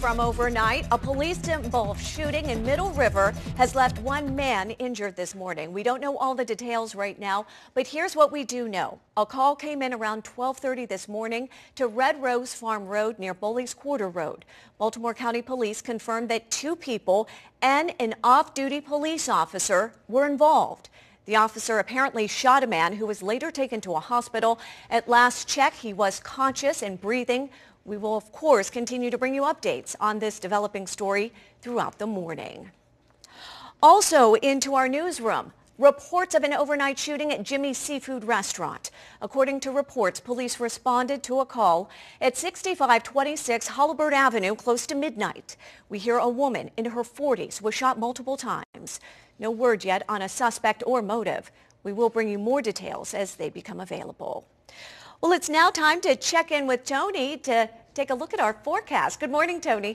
from overnight. A police involved shooting in Middle River has left one man injured this morning. We don't know all the details right now, but here's what we do know. A call came in around 1230 this morning to Red Rose Farm Road near Bowley's Quarter Road. Baltimore County Police confirmed that two people and an off-duty police officer were involved. The officer apparently shot a man who was later taken to a hospital. At last check, he was conscious and breathing. We will, of course, continue to bring you updates on this developing story throughout the morning. Also into our newsroom, reports of an overnight shooting at Jimmy's Seafood Restaurant. According to reports, police responded to a call at 6526 Hollibird Avenue close to midnight. We hear a woman in her 40s was shot multiple times. No word yet on a suspect or motive. We will bring you more details as they become available. Well, it's now time to check in with Tony to take a look at our forecast. Good morning, Tony.